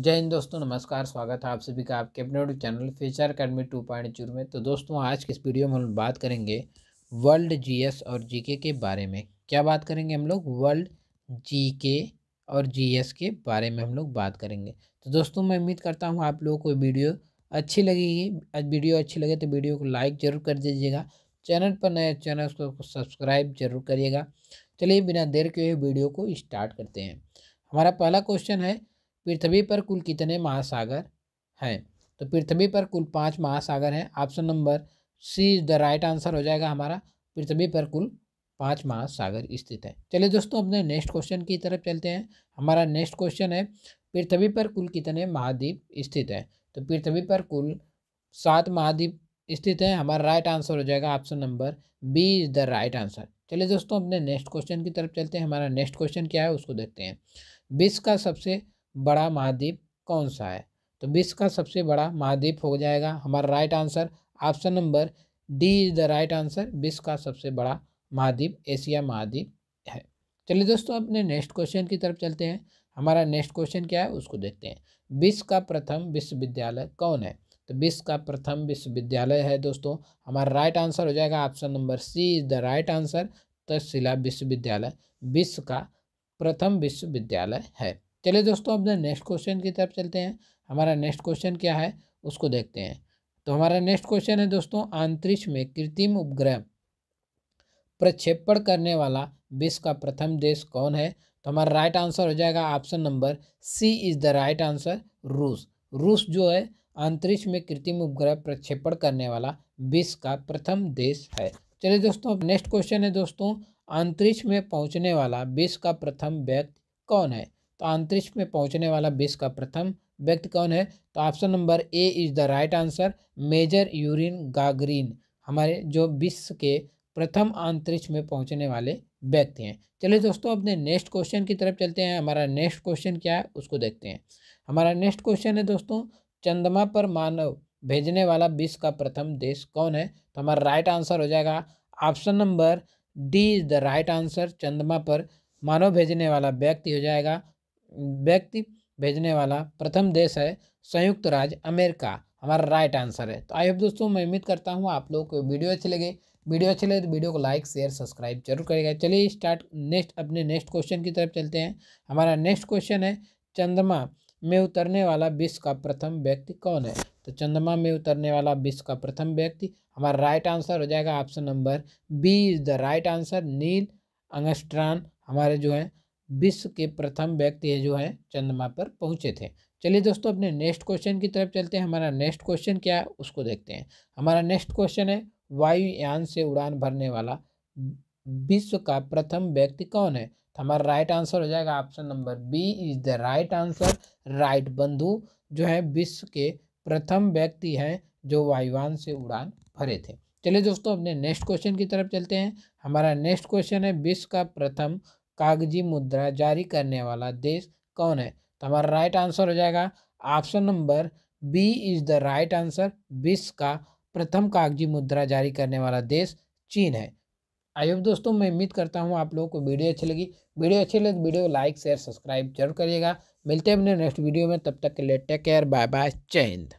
जय हिंद दोस्तों नमस्कार स्वागत है आप सभी का आपके अपने YouTube channel Future Academy two point zero में तो दोस्तों आज के इस वीडियो में हम बात करेंगे वर्ल्ड जीएस और जीके के बारे में क्या बात करेंगे हम लोग वर्ल्ड जीके और जीएस के बारे में हम लोग बात करेंगे तो दोस्तों मैं उम्मीद करता हूँ आप लोगों को वीडियो अच्छी लगेगी वीडियो अच्छी लगे तो वीडियो को लाइक ज़रूर कर दीजिएगा चैनल पर नए चैनल को सब्सक्राइब जरूर करिएगा चलिए बिना देर के वीडियो को स्टार्ट करते हैं हमारा पहला क्वेश्चन है पृथ्वी पर कुल कितने महासागर हैं तो पृथ्वी पर कुल पाँच महासागर हैं option number C is the right answer हो जाएगा हमारा पृथ्वी पर कुल पाँच महासागर स्थित है चलिए दोस्तों अपने नेक्स्ट क्वेश्चन की तरफ चलते हैं हमारा नेक्स्ट क्वेश्चन है पृथ्वी पर कुल कितने महाद्वीप स्थित है तो पृथ्वी पर कुल सात महाद्वीप स्थित है हमारा राइट आंसर हो जाएगा option number B is the right answer चलिए दोस्तों अपने नेक्स्ट क्वेश्चन की तरफ चलते हैं हमारा नेक्स्ट क्वेश्चन क्या है उसको देखते हैं विश्व का सबसे बड़ा महाद्वीप कौन सा है तो विश्व का सबसे बड़ा महाद्वीप हो जाएगा हमारा right answer option number D is the right answer विश्व का सबसे बड़ा महाद्वीप एशिया महाद्वीप है चलिए दोस्तों अपने नेक्स्ट क्वेश्चन की तरफ चलते हैं हमारा नेक्स्ट क्वेश्चन क्या है उसको देखते हैं विश्व का प्रथम विश्वविद्यालय कौन है तो विश्व का प्रथम विश्वविद्यालय है दोस्तों हमारा राइट आंसर हो जाएगा option number C is the right answer Taxila विश्वविद्यालय विश्व का प्रथम विश्वविद्यालय है चलिए दोस्तों अपने नेक्स्ट क्वेश्चन की तरफ चलते हैं हमारा नेक्स्ट क्वेश्चन क्या है उसको देखते हैं तो हमारा नेक्स्ट क्वेश्चन है दोस्तों अंतरिक्ष में कृत्रिम उपग्रह प्रक्षेपण करने वाला विश्व का प्रथम देश कौन है तो हमारा राइट आंसर हो जाएगा option number C is the right answer रूस रूस जो है अंतरिक्ष में कृत्रिम उपग्रह प्रक्षेपण करने वाला विश्व का प्रथम देश है चलिए दोस्तों नेक्स्ट क्वेश्चन है दोस्तों अंतरिक्ष में पहुंचने वाला विश्व का प्रथम व्यक्ति कौन है तो अंतरिक्ष में पहुंचने वाला विश्व का प्रथम व्यक्ति कौन है तो option number A is the right answer Major Yuri Gagarin हमारे जो विश्व के प्रथम अंतरिक्ष में पहुंचने वाले व्यक्ति हैं चलिए दोस्तों अपने नेक्स्ट क्वेश्चन की तरफ चलते हैं हमारा नेक्स्ट क्वेश्चन क्या है उसको देखते हैं हमारा नेक्स्ट क्वेश्चन है दोस्तों चंद्रमा पर मानव भेजने वाला विश्व का प्रथम देश कौन है तो हमारा राइट आंसर हो जाएगा option number D is the right answer चंद्रमा पर मानव भेजने वाला व्यक्ति हो जाएगा व्यक्ति भेजने वाला प्रथम देश है संयुक्त राज्य अमेरिका हमारा राइट आंसर है तो आई होप दोस्तों मैं उम्मीद करता हूँ आप लोग को वीडियो अच्छी लगे वीडियो अच्छी लगे तो वीडियो को लाइक शेयर सब्सक्राइब जरूर करेगा चलिए स्टार्ट नेक्स्ट अपने नेक्स्ट क्वेश्चन की तरफ चलते हैं हमारा नेक्स्ट क्वेश्चन है चंद्रमा में उतरने वाला विश्व का प्रथम व्यक्ति कौन है तो चंद्रमा में उतरने वाला विश्व का प्रथम व्यक्ति हमारा राइट आंसर हो जाएगा option number B is the right answer Neil Armstrong हमारे जो है विश्व के प्रथम व्यक्ति है जो है चंद्रमा पर पहुंचे थे चलिए दोस्तों अपने नेक्स्ट क्वेश्चन की तरफ चलते हैं हमारा नेक्स्ट क्वेश्चन क्या है उसको देखते हैं हमारा नेक्स्ट क्वेश्चन है वायुयान से उड़ान भरने वाला विश्व का प्रथम व्यक्ति कौन है तो हमारा राइट आंसर हो जाएगा option number B is the right answer Wright बंधु जो है विश्व के प्रथम व्यक्ति हैं जो वायुवान से उड़ान भरे थे चलिए दोस्तों अपने नेक्स्ट क्वेश्चन की तरफ चलते हैं हमारा नेक्स्ट क्वेश्चन है विश्व का प्रथम कागजी मुद्रा जारी करने वाला देश कौन है तो हमारा राइट आंसर हो जाएगा option number B is the right answer विश्व का प्रथम कागजी मुद्रा जारी करने वाला देश चीन है आइए दोस्तों मैं उम्मीद करता हूँ आप लोगों को वीडियो अच्छी लगी वीडियो अच्छी लगी तो वीडियो लाइक शेयर सब्सक्राइब जरूर करिएगा मिलते हैं अपने नेक्स्ट वीडियो में तब तक के लिए टेक केयर बाय बाय जय हिंद